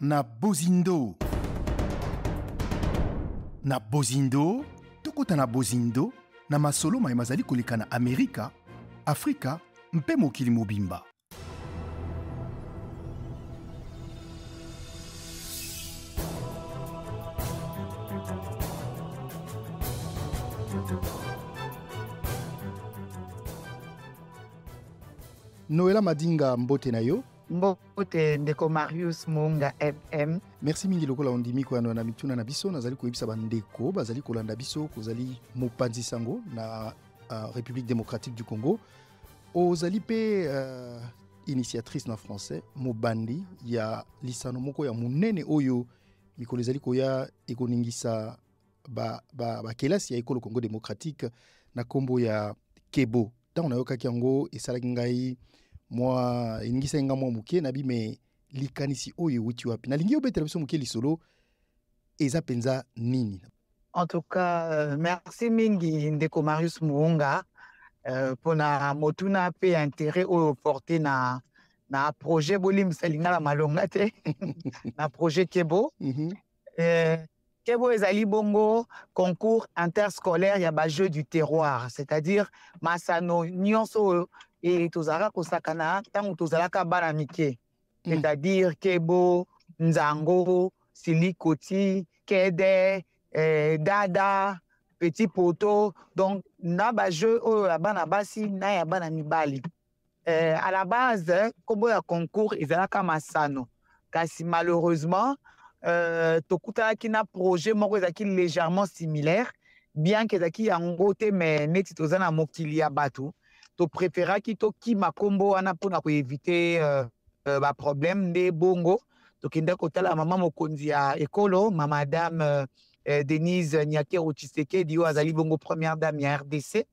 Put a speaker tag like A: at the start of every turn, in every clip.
A: na bozindo na bozindo tokɔta na bozindo na masolo mayema azali koleka na amerika afrika mpe mokili mobimba noela madinga mbote na yo mbote ndeko marius monga mm merci mingi lokola ondimi koyanoya na mituna na biso nazali koyebisa bandeko bazali kolanda biso kozali mopanzi sango na uh, république démocratique du congo ozali mpe uh, initiatrice na français mobandi ya lisano moko ya monene oyo mikolo ezali koya ekoningisa bakelasi ba, ba ya ekolo congo démocratique na nkombo ya kebo ntango nayokaki yango esalaki ngai mwa eningisa nga mwa moke na bime likanisi oyo ewuti wapi lingi obetela biso moke lisolo eza mpenza nini en tout cas euh, merci mingi ndeko marius muunga euh,
B: mpona na motuna mpe intérêt oyo porté na na projet bolimisa linga na malonga te na projet kebo mhm. euh, kebo ezali bongo concours interscolaire ya bajeu du terroir c'est-à-dire masano nyonso et tozalaka kosakana ntango tozalaka bana mike mm. c'est-à-dire kebo nzango silikoti kede eh, dada petit poto donc na bajeu oyo ya bana basi na ya bana mibali eh, à la base nkombo ya concours ezalaka masano kasi malheureusement euh, tokutanaki na projet moko ezalaki légèrement similaire bien ke ezalaki yango te mais neti toza na mokili ya bato to tokima nkombo wana na koevite euh, uh, baproblème nde bongo tokenda kotala mama mokonzi ya ekolo mama madame euh, denise nyakero tshisekedi oyo azali bongo première dame ya rdc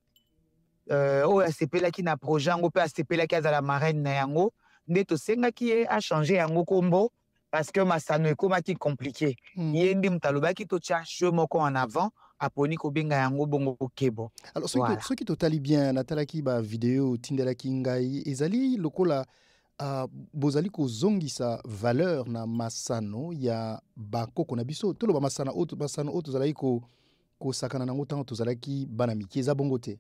B: uh, oyo asepelaki na projet yango mpe asepelaki azala maraine na yango nde tosengaki ye achange yango nkombo parce que masano ekomaki compliqué mm. ye nde moto alobaki totya che moko en avant aponi kobenga yango bongo kebo alors soki, voilà.
A: soki totali bien natalaki video otindelaki ngai ezali lokola uh, bozali kozongisa valeur na masano ya bakoko na biso toloba masano oyo tozalaki kosakana ko nango na tozalaki bana mike eza bongo te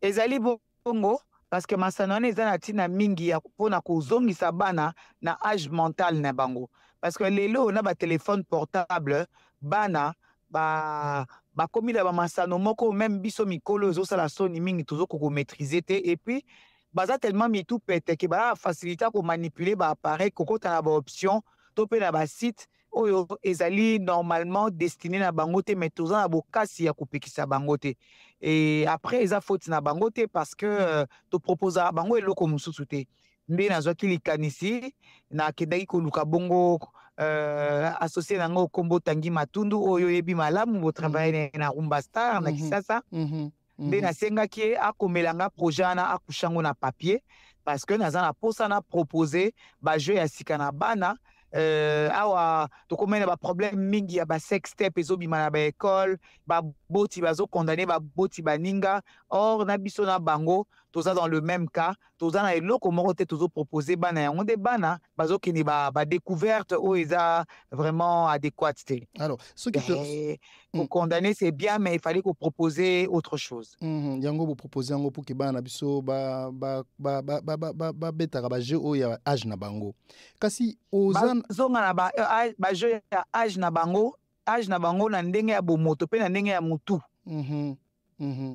B: ezali bongo parce que masano wana eza na ntina zongi sa kozongisa bana na age mental na bango parce que lelo na batelefone portable bana ba ba masano moko même biso mikolo ezosala soni mingi ko maîtriser te et puis baza tellement mitu facilita ke manipuler facilité appareil, baappareil kokota na baoption to mpe na basite oyo ezali normalement destiné na bango te mais tozo na bokasi ya kopekisa bango te et après eza faute na bango te parce que euh, toproposaka bango eloko mosusu te nde nazwaki likanisi nakendaki koluka bongo euh, associé nango combo tangi matundu oyo yebi malamu botravaille mm -hmm. na rumba star na mhm. kisasa mm -hmm. nde à mhm. projet na papier parce que naza na proposé na propose ya sika bana euh, awa tokomai na problème mingi ya sex step ezobima na baekole baboti bazokondane baboti baninga or na biso bango toza dans le même cas toza na eloko moko te tozopropose bana yango nde bana découverte, badécouverte ils ont vraiment adéquate alors soki eh,
A: hmm. kokondane mm. c'est bien mais il fallait qu'on kopropose autre chose mm -hmm. yango bopropose yango mpo ke bana na biso babetaka bajeu oyo ya age na bango kasi ozonga na
B: bajeu eh, ya age na bango age na bango na
A: ndenge ya bomoto pe na ndenge ya motu mm -hmm. Mm -hmm. hmm.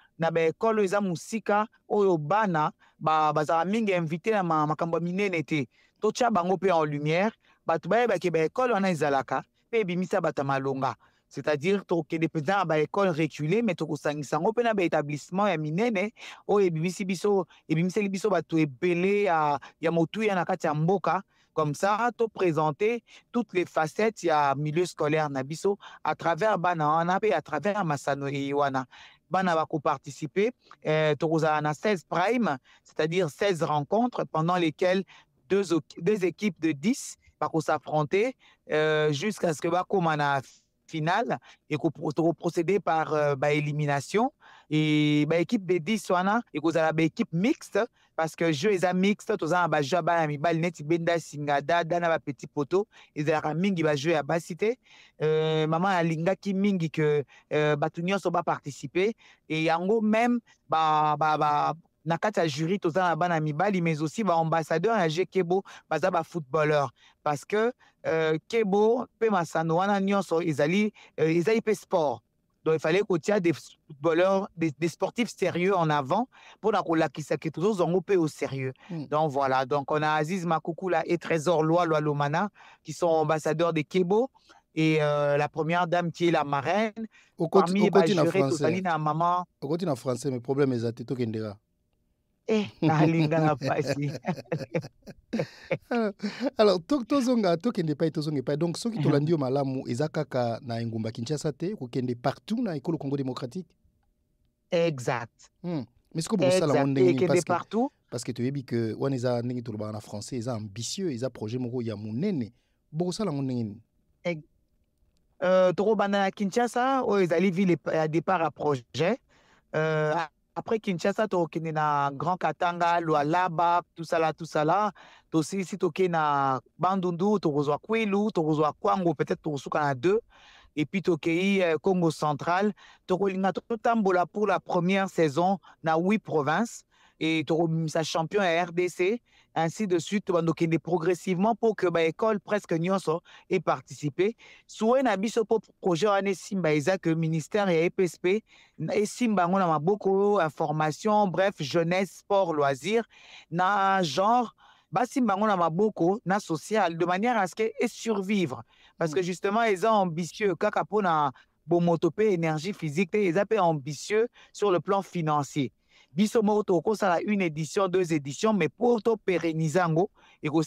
B: na baekole eza oyo bana bazala mingi invité na makambo ya minene te totia bango mpe en lumière bato bayebaki baekole wana ezalaka mpe ebimisa bato ya malonga c'est-à-dire tokende mpenza na baekole reculé mais tokosangisa yango mpe na baétablissement ya minene oyo ebimisi biso ebimiseli biso bato ebele ya, ya motuya na kati mboka comme ça présenter toutes les facettes ya milieu scolaire na biso à travers bana wana mpe à travers masano wana bana participer eh, 16 prime c'est-à-dire 16 rencontres pendant lesquelles deux, deux équipes de 10 vont s'affronter euh, jusqu'à ce que bakoma finale et qu'on procéder par euh, bah, élimination et ba équipe B 10 wana e kozala ba équipe mixte parce que jeu a mixte tozala na ba ya bana mibali neti benda singa dada na petit poto ezalaka mingi bajeu ya basi te euh, mama alingaki mingi ke euh, so ba participer et yango même ba, ba, ba, na kati ya jury ba na bana mibali mais aussi ambassadeur ya jeu kebo baza footballeur parce que euh, kebo mpe masano wana nyonso ezali euh, ezali sport donc, il fallait qu'on tienne des footballeurs, des, sportifs sérieux en avant pour que toujours on au sérieux. Mm. Donc, voilà. Donc, on a Aziz Makoukula et Trésor Loa Lomana qui sont ambassadeurs des Kebo et euh, la première dame qui est la marraine. Au côté, en
A: français. en français, mais problème Kendera. ええ、nahalinga eh, ngaphasi alors, alors tozonga tokende epai tozonga epai donc soki tolandi mhm. yo malamu eza kaka na engumba kinshasa te kokende partout na ekolo congo démocratique exact hmm. mais soki bokosala ngo ndenge partout parce que toyebi que wana eza ndenge tolobaka na français eza ambitieux eza projet moko ya monene bokosala ngo ndenge nini euh, tokobanda na kinshasa oyo ezali ville
B: ya départ ya projet euh, après Kinshasa tokende na Grand Katanga, Lualaba, tout ça là, tout ça là. tu tu tokende na Bandundu, tokozwa Kwilu, à Kwango, peut-être tu à deux. Et puis tu as euh, Congo central, le temps pour la première saison na huit provinces et sa champion RDC, ainsi de suite, donc est progressivement pour que l'école bah, presque n'y et participé. sous na biso ce projet année simba ministère et EPSP et simba a beaucoup d'informations. bref, jeunesse, sport, loisirs, na genre on a beaucoup na social de manière à ce et survivre parce que justement ils ont ambitieux on bon motopé énergie physique ils ont ambitieux sur le plan financier biso a une édition deux éditions mais pour topérennize eko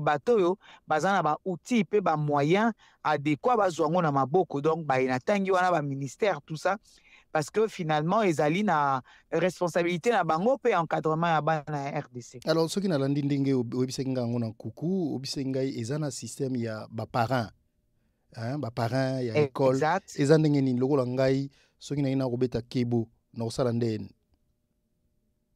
B: bato oyo baza na des moyens adéquat bazwa na maboko donc bah, ministère tout ça parce que finalement ezali na responsabilité na bango pe encadrement ya bana
A: la rdc alors soki nalandi ndenge oyebisaki ngai yango na nkuku oyebisaki ngai eza na système ya baparent hein, ya école eza ndenge nini lokola ngai soki un nakobeta kebo nakosala ndeni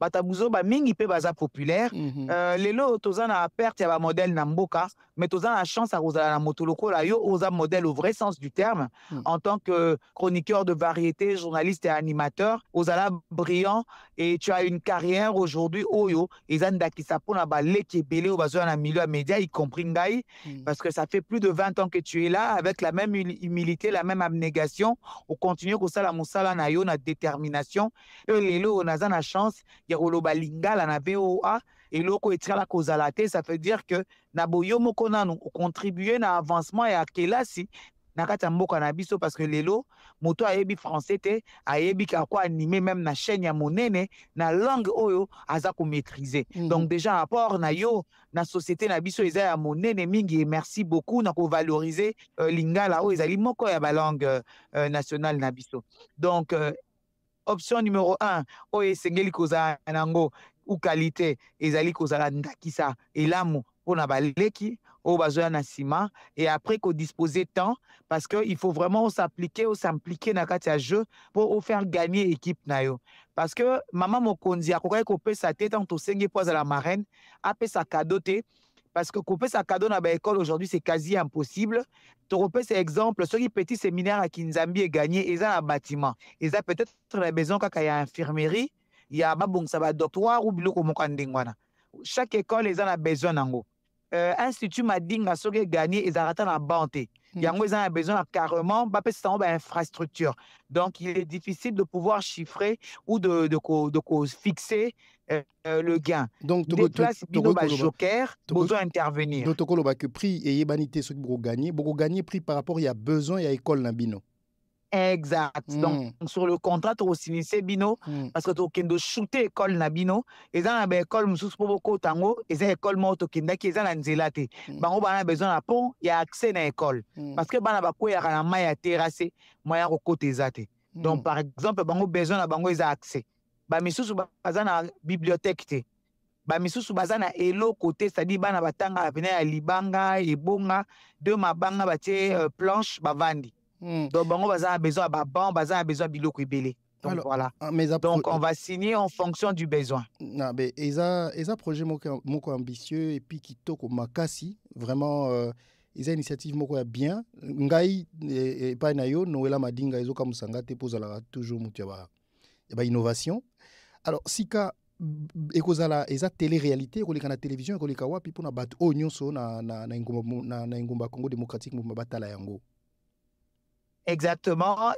B: batabuzo ba mingi pe baza populaire mm -hmm. euh, lelo toza na perte ya modèle na mboka mais toza na chance à kozala na moto lokola yo modèle au vrai sens du terme mm. en tant que chroniqueur de variété journaliste et animateur ozala brillant et tu as une carrière aujourd'hui oyo oh eza ndakisa mpona baleki ebele oyo bazwa na milieu média y compris ngai mm. parce que ça fait plus de 20 ans que tu es là avec la même humilité la même abnégation on kosala mosala na yo na détermination Lélo, lelo as naza na chance ya koloba lingala na pe a eloko etikala kozala te ça veut dire que na boyo moko nanu ocontribue na avancement ya kelasi na kati ya mboka na biso parce que lelo moto ayebi français te ayebi kako animé même na chaîne ya monene na langue oyo aza komaîtrise mm -hmm. donc déjà rapport na yo na société na biso eza ya monene mingi merci beaucoup na kovalorize euh, lingala oyo ezali moko ya balangue euh, euh, nationale na biso donc euh, option numéro 1 oyo esengeli kozala nango ukali te ezali kozala ndakisa elamu mpona baleki oyo bazoya na nsima et après kodispose temps parce que il faut vraiment osapplike s'impliquer na kati ya jeu mpo ofaire gagner équipe na yo parce que mama mokonzi akokaki kopesa te ntango tosengi mpo azala marraine apesa kado te parce que couper sa cadeau à l'école aujourd'hui c'est quasi impossible exemples. exemple qui petit séminaire à kinzambi ils ont un bâtiment Ils ont peut-être besoin y a infirmerie ça va badoctoire ou biloko moko ya dit chaque école ont ont besoin L'institut euh, institut qui soki eganye ils ils ont ban la euh, mm. yango ils ont besoin carrément d'infrastructures. Bah, bah, infrastructure donc il est difficile de pouvoir chiffrer ou de, de, de, de fixer euh, euh, le gain. Donc, des places joker, besoin intervenir. Donc,
A: toko loba que prix et banité ce que vous gagnez, vous gagnez prix par rapport il y a besoin il y a école dans hein, bino.
B: Exact. Mm. Donc, sur le contrat, tu signé bino, mm. parce que tu as shooté école na hein, bino, et dans ben, l'école, moussous pour beaucoup hein, oh, tango, et école, l'école, tu as qui est dans la nzelate. Bango, bana besoin d'un pont, il y a accès à l'école. Hmm. Parce que bana bako, ya y ma ya maille à terrasser, moyen côté zate. Hmm. Donc, par exemple, bango, ben, besoin d'un bango, accès bamisusu baza na bibliothèque te bamisusu baza na eloko te dire bana batangaka pene ya libanga ebonga de mabanga batie euh, planche bavandi mm. donc bango baza na besoin ya baban baza na besoin ya biloko ebele donc Alors, voilà
A: ah, donc on va signer en fonction du besoin ils a eza eza projet moko, moko ambitieux epuis kitoko makasi vraiment euh, a initiative beaucoup bien ngai eh, eh, epai na yo noela madinga musanga te pose ozalaka toujours moto ya ba, ba innovation alors sika ekozala eza télé-réalité avez na télévision ekoleka wapi na oyo nyonso na, na, na, na, congo démocratique yango exactement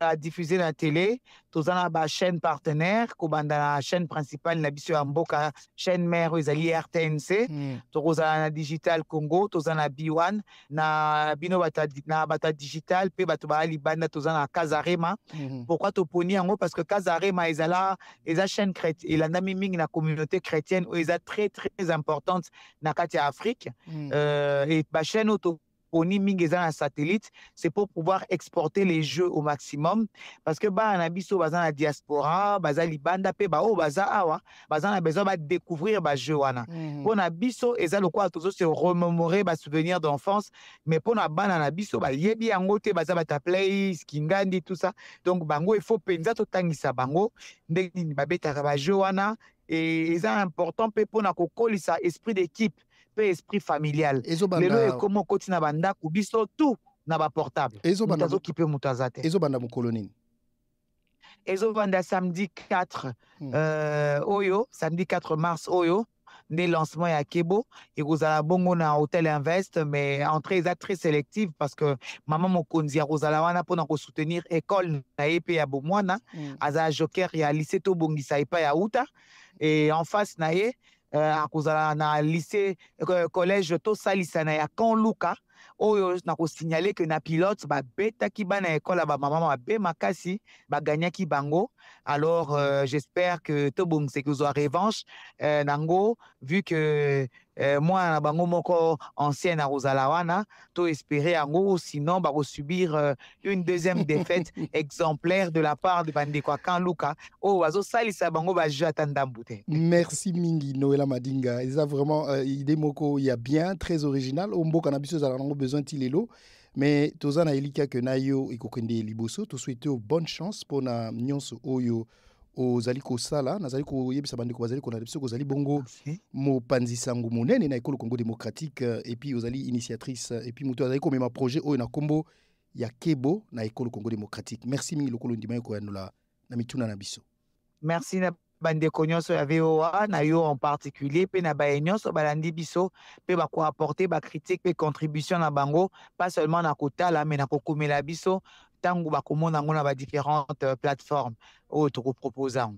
A: à diffuser la télé tozana ba chaîne partenaire dans
B: la chaîne principale na biso ya chaîne mère ezali rtnc mm. la na digital congo toza na b1 na bino bata, na bata digital pe bato baya libanda toza kazarema hmm. Pourquoi tu pourkui en yango parce que kazarema ezala la chaîne chrétienne. la miming la communauté chrétienne oyo eza très très importante na kati afrique mm. euh, et chaîne auto, poni mingi eza satellite c'est pour pouvoir exporter les jeux au maximum parce que bana na biso baza la diaspora baza libanda mpe baoyo oh, baza awa ah, bah, on a besoin badécouvrir bajeu wana mpo na mm. biso eza lokola tozo se remémorer bah, souvenir d'enfance mais pour na bana na biso bayebi yango te ta bah, bataplay kingandi tout ça donc bango il faut mpenza totangisa bango ndenge nini babetaka bajeu wana ça important pe pour mpona kokolisa esprit d'équipe esprit familial lelo ekomi okoti na bandako biso tout na baportable mutu azokipe
A: moto aza te ezobanda mokolo nini
B: banda samedi 4 hmm. euh, oyo samedi 4 mars oyo né lancement à kebo et ekozala bongo na hôtel invest mais entrée très très sélective parce que maman mokonzi akozala wana mpona soutenir école na ye ya bomwana hmm. à azala joker ya lycée tobongisa epai ya outa et en face na e, euh, à cause de la lycée euh, collège tosalisa quand ya où luka oyo oh, signalé que na pilote babetaki bana ekole ya bamama mabe bah, makasi bah, qui bango alors euh, j'espère que tobongisaki kozwa revanche euh, nango vu que eh, mwana na bango moko ancien à Rosalawana wana to espérer yango sinon bakosubir euh, une deuxième défaite exemplaire de la part de bandeko akan luka oyo oh, bazosalisa bango bajeu ata ndambu te
A: merci mingi noela madinga eza vraiment euh, idée moko a bien très original oyo mboka na biso ezala nango besoin ti lelo me toza na elika que Nayo yo ekokende liboso tosouete souhaiter bonne chance pour na nyonso oyo ozali kosala nazali koyebisa bandeko bazali konade soki ozali bongo mopanzi sango monene na ekolo congo démocratique euh, et epuis ozali initiatrice epuis euh, moto azali komema projet oyo na nkombo ya kebo na ekolo congo démocratique merci mingi lokolo ndima yo koyanola na mituna na biso merci na
B: bandeko nyonso ya voa na yo en particulier mpe na baye nyonso balandi biso apporter bakoapporte bacritique mpe contribution na bango pas seulement na kotala me na kokomela biso tant que vous na différentes euh, plateformes autres proposant.